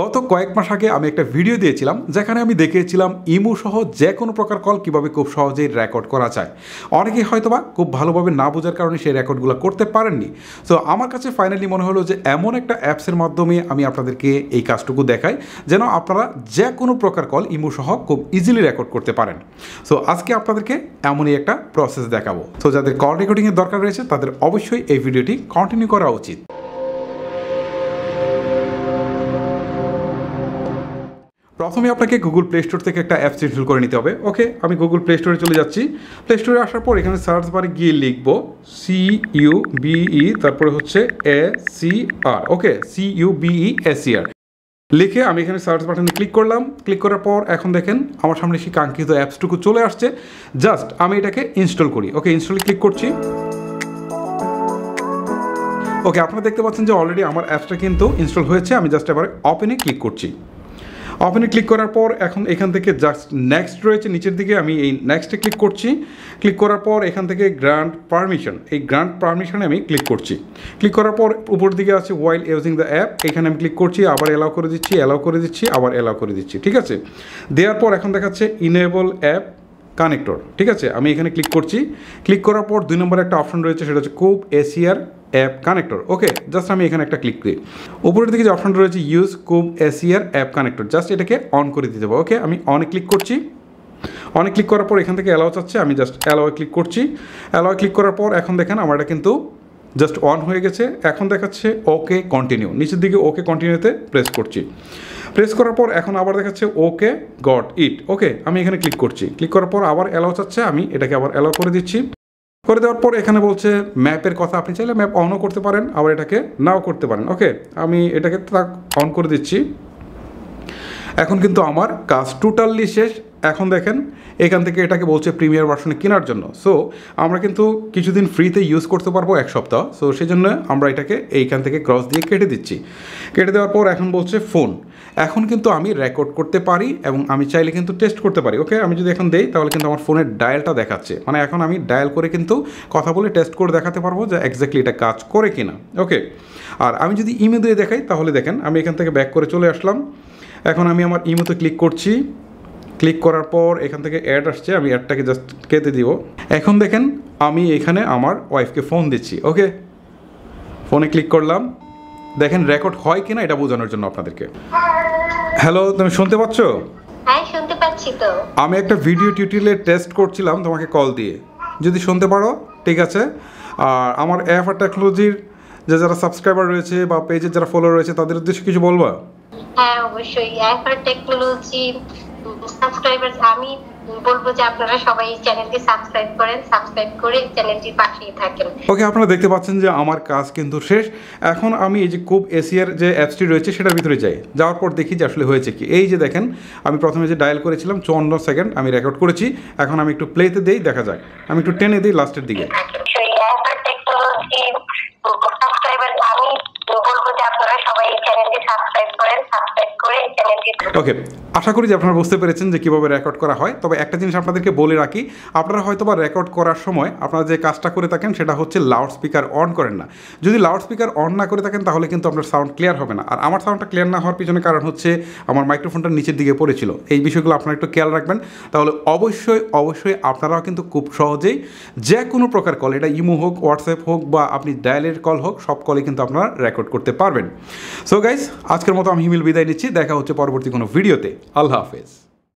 গত কয়েক মাস আগে আমি একটা ভিডিও দিয়েছিলাম যেখানে আমি দেখিয়েছিলাম ইমু সহ যে কোনো প্রকার কল কিভাবে খুব সহজেই রেকর্ড করা যায় অনেকেই হয়তোবা খুব ভালোভাবে না বোঝার কারণে সেই রেকর্ডগুলো করতে পারেননি তো আমার কাছে ফাইনালি মনে হলো যে এমন একটা অ্যাপসের মাধ্যমে আমি আপনাদেরকে এই কাজটুকু দেখাই যেন আপনারা যে কোনো প্রকার কল ইমু সহ খুব ইজিলি রেকর্ড করতে পারেন সো আজকে আপনাদেরকে এমনই একটা প্রসেস দেখাবো তো যাদের কল রেকর্ডিংয়ের দরকার রয়েছে তাদের অবশ্যই এই ভিডিওটি কন্টিনিউ করা উচিত প্রথমে আপনাকে গুগল প্লে স্টোর থেকে একটা অ্যাপস ইনস্টল করে নিতে হবে ওকে আমি গুগল প্লে স্টোরে চলে যাচ্ছি প্লে স্টোরে আসার পর এখানে সার্চ বারে গিয়ে লিখবো সি ইউ বিই তারপরে হচ্ছে A C R okay C U B E A C R লিখে আমি এখানে সার্চ বাটনে ক্লিক করলাম ক্লিক করার পর এখন দেখেন আমার সামনে সেই কাঙ্ক্ষিত অ্যাপসটুকু চলে আসছে জাস্ট আমি এটাকে ইনস্টল করি ওকে ইনস্টলে ক্লিক করছি ওকে আপনারা দেখতে পাচ্ছেন যে অলরেডি আমার অ্যাপসটা কিন্তু ইনস্টল হয়েছে আমি জাস্ট এবারে ওপেনে ক্লিক করছি ওপেনে ক্লিক করার পর এখন এখান থেকে জাস্ট নেক্সট রয়েছে নিচের দিকে আমি এই নেক্সটে ক্লিক করছি ক্লিক করার পর এখান থেকে গ্রান্ট পারমিশন এই গ্রান্ট পারমিশনে আমি ক্লিক করছি ক্লিক করার পর উপর দিকে আছে ওয়াইল ইউজিং দ্য অ্যাপ এখানে আমি ক্লিক করছি আবার এলাও করে দিচ্ছি অ্যালাও করে দিচ্ছি আবার অ্যালাও করে দিচ্ছি ঠিক আছে দেওয়ার পর এখন দেখাচ্ছে ইনেবল অ্যাপ কানেক্টর ঠিক আছে আমি এখানে ক্লিক করছি ক্লিক করার পর দুই নম্বর একটা অপশন রয়েছে সেটা হচ্ছে Cube ACR app connector okay just আমি এখানে একটা ক্লিক করি উপরের দিকে যে অপশানটা রয়েছে use Cube ACR app connector just এটাকে অন করে দিতে হবে ওকে আমি অনে ক্লিক করছি অনে ক্লিক করার পর এখান থেকে অ্যালাও চাচ্ছে আমি জাস্ট অ্যালাও ক্লিক করছি অ্যালাও ক্লিক করার পর এখন দেখেন আমার এটা কিন্তু জাস্ট অন হয়ে গেছে এখন দেখাচ্ছে ওকে কন্টিনিউ নিচের দিকে ওকে কন্টিনিউতে প্রেস করছি প্রেস করার পর এখন আবার দেখাচ্ছে ওকে গট ইট ওকে আমি এখানে ক্লিক করছি ক্লিক করার পর আবার অ্যালাও চাচ্ছে আমি এটাকে আবার অ্যালাউ করে দিচ্ছি করে দেওয়ার পর এখানে বলছে ম্যাপের কথা আপনি চাইলে ম্যাপ অনও করতে পারেন আবার এটাকে নাও করতে পারেন ওকে আমি এটাকে অন করে দিচ্ছি এখন কিন্তু আমার কাজ টোটালি শেষ এখন দেখেন এখান থেকে এটাকে বলছে প্রিমিয়ার ভার্সনে কেনার জন্য সো আমরা কিন্তু কিছুদিন ফ্রিতে ইউজ করতে পারবো এক সপ্তাহ সো সেই জন্য আমরা এটাকে এইখান থেকে ক্রস দিয়ে কেটে দিচ্ছি কেটে দেওয়ার পর এখন বলছে ফোন এখন কিন্তু আমি রেকর্ড করতে পারি এবং আমি চাইলে কিন্তু টেস্ট করতে পারি ওকে আমি যদি এখন দেই তাহলে কিন্তু আমার ফোনের ডায়ালটা দেখাচ্ছে মানে এখন আমি ডায়াল করে কিন্তু কথা বলে টেস্ট করে দেখাতে পারবো যে এক্স্যাক্টলি এটা কাজ করে কিনা ওকে আর আমি যদি ইমে দিয়ে দেখাই তাহলে দেখেন আমি এখান থেকে ব্যাক করে চলে আসলাম এখন আমি আমার ইমোতে ক্লিক করছি ক্লিক করার পর এখান থেকে অ্যাড আসছে আমি অ্যাডটাকে জাস্ট কেটে দিব এখন দেখেন আমি এখানে আমার ওয়াইফকে ফোন দিচ্ছি ওকে ফোনে ক্লিক করলাম দেখেন রেকর্ড হয় কিনা এটা বোঝানোর জন্য আপনাদেরকে হ্যালো তুমি শুনতে পাচ্ছ হ্যাঁ, শুনতে পাচ্ছি তো আমি একটা ভিডিও টিউটোরিয়াল টেস্ট করছিলাম তোমাকে কল দিয়ে যদি শুনতে পারো ঠিক আছে আর আমার অ্যাপ আর টেকনোলজির যে যারা সাবস্ক্রাইবার রয়েছে বা পেজের যারা ফলো রয়েছে তাদের উদ্দেশ্যে কিছু বলবা হ্যাঁ অবশ্যই অ্যাঙ্কার টেকনোলজি সাবস্ক্রাইবার আমি বলবো যে আপনারা সবাই চ্যানেলটি সাবস্ক্রাইব করেন সাবস্ক্রাইব করে চ্যানেলটির পাশেই থাকেন ওকে আপনারা দেখতে পাচ্ছেন যে আমার কাজ কিন্তু শেষ এখন আমি এই যে কুব এসিয়ার e যে অ্যাপসটি রয়েছে সেটার ভিতরে যাই যাওয়ার পর দেখি যে আসলে হয়েছে কি এই যে দেখেন আমি প্রথমে যে ডায়াল করেছিলাম চুয়ান্ন সেকেন্ড আমি রেকর্ড করেছি এখন আমি একটু প্লেতে দেই দেখা যাক আমি একটু টেনে দিই লাস্টের দিকে ওকে আশা করি যে আপনারা বুঝতে পেরেছেন যে কীভাবে রেকর্ড করা হয় তবে একটা জিনিস আপনাদেরকে বলে রাখি আপনারা হয়তো বা রেকর্ড করার সময় আপনারা যে কাজটা করে থাকেন সেটা হচ্ছে লাউড স্পিকার অন করেন না যদি লাউড স্পিকার অন না করে থাকেন তাহলে কিন্তু আপনার সাউন্ড ক্লিয়ার হবে না আর আমার সাউন্ডটা ক্লিয়ার না হওয়ার পিছনে কারণ হচ্ছে আমার মাইক্রোফোনটা নিচের দিকে পড়েছিল এই বিষয়গুলো আপনারা একটু খেয়াল রাখবেন তাহলে অবশ্যই অবশ্যই আপনারাও কিন্তু খুব সহজেই যে কোনো প্রকার কল এটা ইমো হোক হোয়াটসঅ্যাপ হোক বা আপনি ডায়ালের কল হোক সব কলে কিন্তু আপনারা রেকর্ড করতে পারবেন সো গাইস আজকের মতো আমি হিমিল বিদায় নিচ্ছি দেখা হচ্ছে পরবর্তী কোনো video te. Al Hafiz.